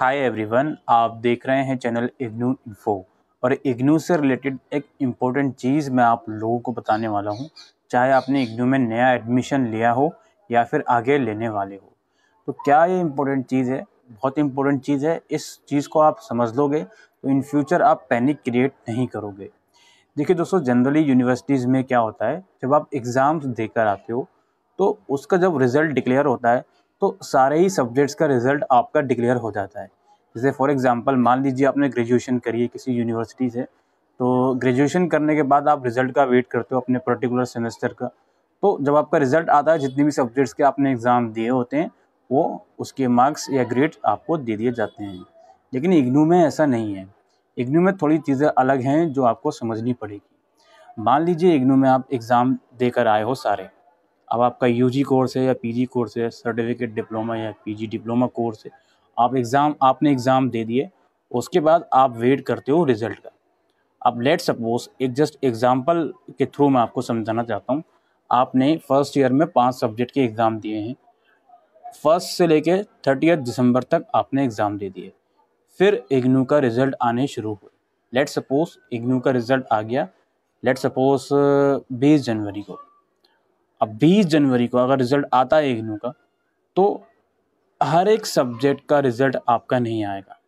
hi everyone आप देख रहे हैं चैनल इग्नू इन्फो और इग्नू से रिलेटेड एक इम्पोर्टेंट चीज़ मैं आप लोगों को बताने वाला हूँ चाहे आपने इग्नू में नया एडमिशन लिया हो या फिर आगे लेने वाले हो तो क्या ये इम्पोर्टेंट चीज़ है बहुत इम्पोर्टेंट चीज़ है इस चीज़ को आप समझ लोगे तो इन फ्यूचर आप पैनिक क्रिएट नहीं करोगे देखिए दोस्तों जनरली यूनिवर्सिटीज़ में क्या होता है जब आप एग्ज़ाम्स देकर आते हो तो उसका जब रिज़ल्ट डिक्लेयर होता है तो सारे ही सब्जेक्ट्स का रिज़ल्ट आपका डिक्लेयर हो जाता है जैसे फॉर एग्ज़ाम्पल मान लीजिए आपने ग्रेजुएशन करी है किसी यूनिवर्सिटी से तो ग्रेजुएशन करने के बाद आप रिज़ल्ट का वेट करते हो अपने पर्टिकुलर सेमेस्टर का तो जब आपका रिज़ल्ट आता है जितने भी सब्जेक्ट्स के आपने एग्ज़ाम दिए होते हैं वो उसके मार्क्स या ग्रेड आपको दे दिए जाते हैं लेकिन इग्नू में ऐसा नहीं है इग्नू में थोड़ी चीज़ें अलग हैं जो आपको समझनी पड़ेगी मान लीजिए इग्नू में आप एग्ज़ाम देकर आए हो सारे अब आपका यू जी कोर्स है या पी जी कोर्स है सर्टिफिकेट डिप्लोमा या पी जी डिप्लोमा कोर्स है आप एग्ज़ाम आपने एग्ज़ाम दे दिए उसके बाद आप वेट करते हो रिज़ल्ट का अब लेट सपोज एक जस्ट एग्ज़ाम्पल के थ्रू मैं आपको समझाना चाहता हूँ आपने फ़र्स्ट ईयर में पांच सब्जेक्ट के एग्ज़ाम दिए हैं फर्स्ट से लेके थर्टी दिसंबर तक आपने एग्ज़ाम दे दिए फिर इग्नू का रिज़ल्ट आने शुरू हुए लेट सपोज़ इग्नू का रिज़ल्ट आ गया लेट सपोज़ बीस जनवरी को अब 20 जनवरी को अगर रिज़ल्ट आता है इग्नू का तो हर एक सब्जेक्ट का रिज़ल्ट आपका नहीं आएगा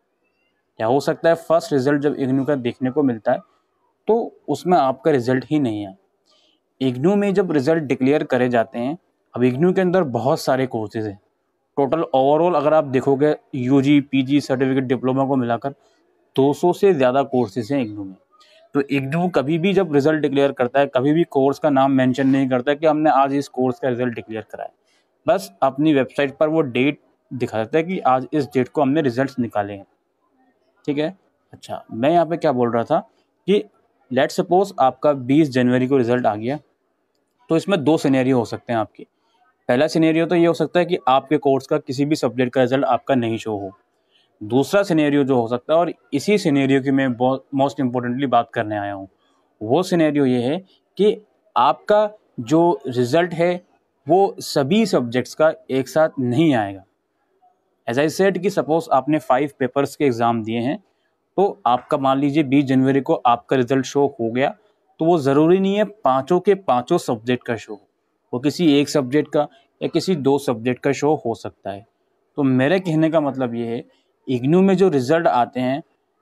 या हो सकता है फर्स्ट रिज़ल्ट जब इग्नू का देखने को मिलता है तो उसमें आपका रिज़ल्ट ही नहीं आए इग्नू में जब रिज़ल्ट डिक्लेयर करे जाते हैं अब इग्नू के अंदर बहुत सारे कोर्सेज हैं टोटल ओवरऑल अगर आप देखोगे यूजी पीजी सर्टिफिकेट डिप्लोमा को मिलाकर 200 से ज़्यादा कोर्सेज हैं इग्नू में तो एक वो कभी भी जब रिजल्ट डिक्लेयर करता है कभी भी कोर्स का नाम मेंशन नहीं करता है कि हमने आज इस कोर्स का रिजल्ट डिक्लेयर कराया बस अपनी वेबसाइट पर वो डेट दिखा देता है कि आज इस डेट को हमने रिजल्ट निकाले हैं ठीक है अच्छा मैं यहाँ पर क्या बोल रहा था कि लेट सपोज आपका बीस जनवरी को रिजल्ट आ गया तो इसमें दो सीनेरियो हो सकते हैं आपके पहला सीनेरियो तो ये हो सकता है कि आपके कोर्स का किसी भी सब्जेक्ट का रिजल्ट आपका नहीं शो हो दूसरा सिनेरियो जो हो सकता है और इसी सिनेरियो की मैं मोस्ट इम्पोर्टेंटली बात करने आया हूँ वो सिनेरियो ये है कि आपका जो रिज़ल्ट है वो सभी सब्जेक्ट्स का एक साथ नहीं आएगा एज आई सेट कि सपोज़ आपने फाइव पेपर्स के एग्ज़ाम दिए हैं तो आपका मान लीजिए बीस जनवरी को आपका रिज़ल्ट शो हो गया तो वो ज़रूरी नहीं है पाँचों के पाँचों सब्जेक्ट का शो वो किसी एक सब्जेक्ट का या किसी दो सब्जेक्ट का शो हो सकता है तो मेरे कहने का मतलब ये है इग्नू में जो रिज़ल्ट आते हैं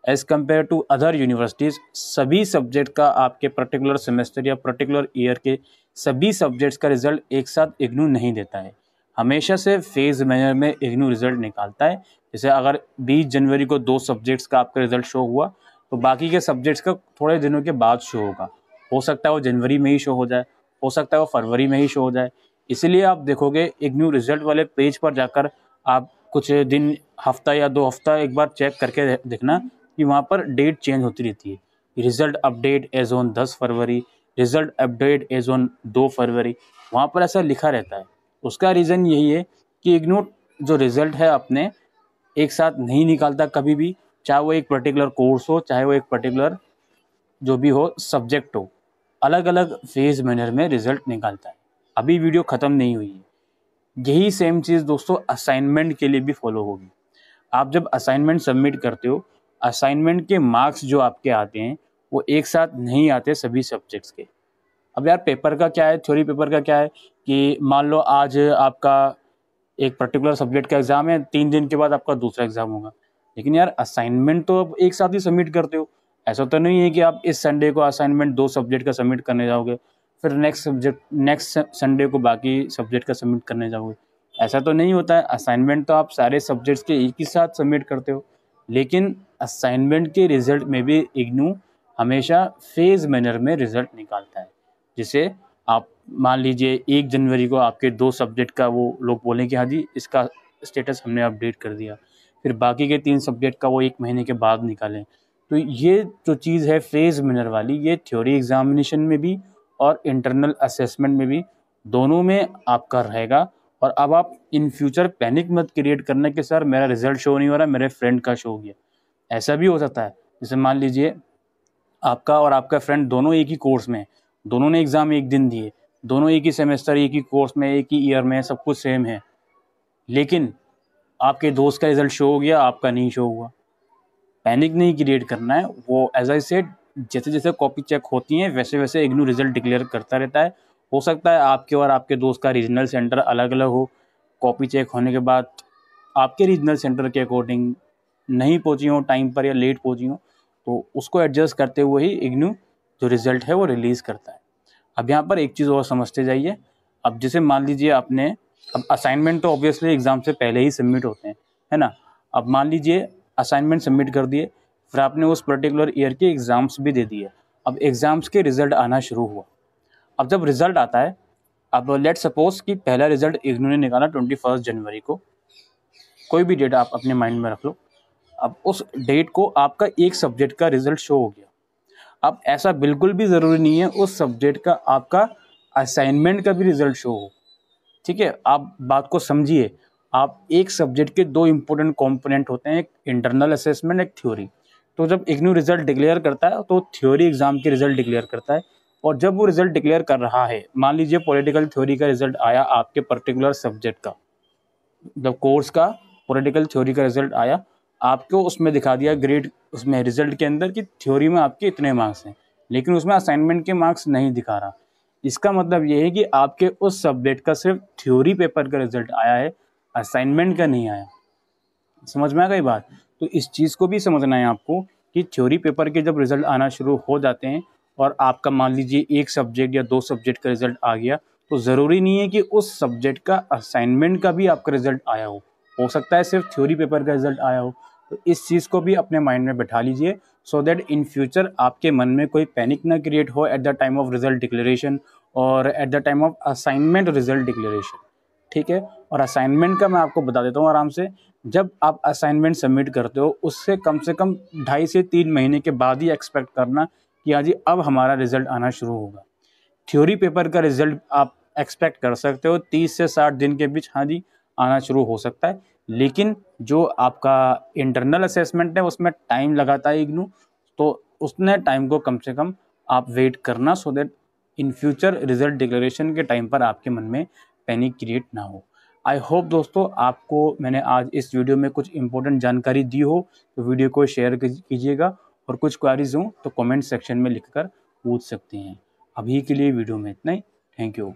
as compared to other universities सभी सब्जेक्ट का आपके पर्टिकुलर सेमेस्टर या पर्टिकुलर ईयर के सभी सब्जेक्ट्स का रिज़ल्ट एक साथ इग्नू नहीं देता है हमेशा से फेज़ मैनर में इग्नू रिज़ल्ट निकालता है जैसे अगर 20 जनवरी को दो सब्जेक्ट्स का आपका रिज़ल्ट शो हुआ तो बाकी के सब्जेक्ट्स का थोड़े दिनों के बाद शो होगा हो सकता है वो जनवरी में ही शो हो जाए हो सकता है वो फरवरी में ही शो हो जाए इसीलिए आप देखोगे इग्नू रिज़ल्ट वाले पेज पर जाकर आप कुछ दिन हफ्ता या दो हफ्ता एक बार चेक करके देखना कि वहाँ पर डेट चेंज होती रहती है रिज़ल्ट अपडेट एज ऑन दस फरवरी रिज़ल्ट अपडेट एज ऑन दो फरवरी वहाँ पर ऐसा लिखा रहता है उसका रीज़न यही है कि इग्नोट जो रिज़ल्ट है अपने एक साथ नहीं निकालता कभी भी चाहे वो एक पर्टिकुलर कोर्स हो चाहे वो एक पर्टिकुलर जो भी हो सब्जेक्ट हो अलग अलग फेज़ मैनर में रिज़ल्ट निकालता है अभी वीडियो ख़त्म नहीं हुई है यही सेम चीज़ दोस्तों असाइनमेंट के लिए भी फॉलो होगी आप जब असाइनमेंट सबमिट करते हो असाइनमेंट के मार्क्स जो आपके आते हैं वो एक साथ नहीं आते सभी सब्जेक्ट्स के अब यार पेपर का क्या है थ्योरी पेपर का क्या है कि मान लो आज आपका एक पर्टिकुलर सब्जेक्ट का एग्ज़ाम है तीन दिन के बाद आपका दूसरा एग्ज़ाम होगा लेकिन यार असाइनमेंट तो आप एक साथ ही सबमिट करते हो ऐसा तो नहीं है कि आप इस संडे को असाइनमेंट दो सब्जेक्ट का सबमिट करने जाओगे फिर नेक्स्ट सब्जेक्ट नेक्स्ट संडे को बाकी सब्जेक्ट का सबमिट करने जाओगे ऐसा तो नहीं होता है असाइनमेंट तो आप सारे सब्जेक्ट्स के एक ही साथ सबमिट करते हो लेकिन असाइनमेंट के रिजल्ट में भी इग्नू हमेशा फेज मैनर में रिजल्ट निकालता है जिसे आप मान लीजिए एक जनवरी को आपके दो सब्जेक्ट का वो लोग बोलें कि हाँ जी इसका स्टेटस हमने अपडेट कर दिया फिर बाकी के तीन सब्जेक्ट का वो एक महीने के बाद निकालें तो ये जो चीज़ है फेज़ मिनर वाली ये थ्योरी एग्जामिनेशन में भी और इंटरनल असेसमेंट में भी दोनों में आपका रहेगा और अब आप इन फ्यूचर पैनिक मत क्रिएट करने के सर मेरा रिजल्ट शो नहीं हो रहा मेरे फ्रेंड का शो हो गया ऐसा भी हो सकता है जैसे मान लीजिए आपका और आपका फ्रेंड दोनों एक ही कोर्स में दोनों ने एग्ज़ाम एक दिन दिए दोनों एक ही सेमेस्टर एक ही कोर्स में एक ही ईयर में सब कुछ सेम है लेकिन आपके दोस्त का रिज़ल्ट शो हो गया आपका नहीं शो हुआ पैनिक नहीं क्रिएट करना है वो एज आई सेड जैसे जैसे कॉपी चेक होती हैं वैसे वैसे इग्नू रिजल्ट डिक्लेयर करता रहता है हो सकता है आपके और आपके दोस्त का रीजनल सेंटर अलग अलग हो कॉपी चेक होने के बाद आपके रीजनल सेंटर के अकॉर्डिंग नहीं पहुँची हो टाइम पर या लेट पहुँची हो तो उसको एडजस्ट करते हुए ही इग्नू जो रिज़ल्ट है वो रिलीज़ करता है अब यहाँ पर एक चीज़ और समझते जाइए अब जैसे मान लीजिए आपने अब असाइनमेंट तो ऑब्वियसली एग्ज़ाम से पहले ही सबमिट होते हैं है ना अब मान लीजिए असाइनमेंट सबमिट कर दिए फिर आपने उस पर्टिकुलर ईयर के एग्ज़ाम्स भी दे दिए अब एग्ज़ाम्स के रिज़ल्ट आना शुरू हुआ अब जब रिज़ल्ट आता है अब लेट सपोज़ कि पहला रिज़ल्ट इग्नू ने निकाला ट्वेंटी फर्स्ट जनवरी को कोई भी डेट आप अपने माइंड में रख लो अब उस डेट को आपका एक सब्जेक्ट का रिज़ल्ट शो हो गया अब ऐसा बिल्कुल भी ज़रूरी नहीं है उस सब्जेक्ट का आपका असाइनमेंट का भी रिज़ल्ट शो हो ठीक है आप बात को समझिए आप एक सब्जेक्ट के दो इम्पोर्टेंट कंपोनेंट होते हैं एक इंटरनल असेसमेंट एक थ्योरी तो जब इग्नू रिजल्ट डिक्लेयर करता है तो थ्योरी एग्ज़ाम के रिज़ल्ट डिक्लेयर करता है और जब वो रिज़ल्ट डिक्लेयर कर रहा है मान लीजिए पॉलिटिकल थ्योरी का रिज़ल्ट आया आपके पर्टिकुलर सब्जेक्ट का मतलब कोर्स का पॉलिटिकल थ्योरी का रिज़ल्ट आया आपको उसमें दिखा दिया ग्रेड उसमें रिज़ल्ट के अंदर कि थ्योरी में आपके इतने मार्क्स हैं लेकिन उसमें असाइनमेंट के मार्क्स नहीं दिखा रहा इसका मतलब ये है कि आपके उस सब्जेक्ट का सिर्फ थ्योरी पेपर का रिज़ल्ट आया है असाइनमेंट का नहीं आया समझ में आ गई बात तो इस चीज़ को भी समझना है आपको कि थ्योरी पेपर के जब रिज़ल्ट आना शुरू हो जाते हैं और आपका मान लीजिए एक सब्जेक्ट या दो सब्जेक्ट का रिज़ल्ट आ गया तो ज़रूरी नहीं है कि उस सब्जेक्ट का असाइनमेंट का भी आपका रिज़ल्ट आया हो हो सकता है सिर्फ थ्योरी पेपर का रिज़ल्ट आया हो तो इस चीज़ को भी अपने माइंड में बैठा लीजिए सो दैट इन फ्यूचर आपके मन में कोई पैनिक ना क्रिएट हो at the time of result declaration और at the time of assignment result declaration ठीक है और असाइनमेंट का मैं आपको बता देता हूँ आराम से जब आप असाइनमेंट सबमिट करते हो उससे कम से कम ढाई से तीन महीने के बाद ही एक्सपेक्ट करना कि हाँ जी अब हमारा रिजल्ट आना शुरू होगा थ्योरी पेपर का रिजल्ट आप एक्सपेक्ट कर सकते हो तीस से साठ दिन के बीच हाँ जी आना शुरू हो सकता है लेकिन जो आपका इंटरनल असेसमेंट है उसमें टाइम लगाता है इग्नू तो उसने टाइम को कम से कम आप वेट करना so that in future result declaration के टाइम पर आपके मन में पैनिक क्रिएट ना हो आई होप दोस्तों आपको मैंने आज इस वीडियो में कुछ इंपॉर्टेंट जानकारी दी हो तो वीडियो को शेयर कीजिएगा और कुछ क्वारीज हों तो कमेंट सेक्शन में लिखकर पूछ सकते हैं अभी के लिए वीडियो में इतना ही थैंक यू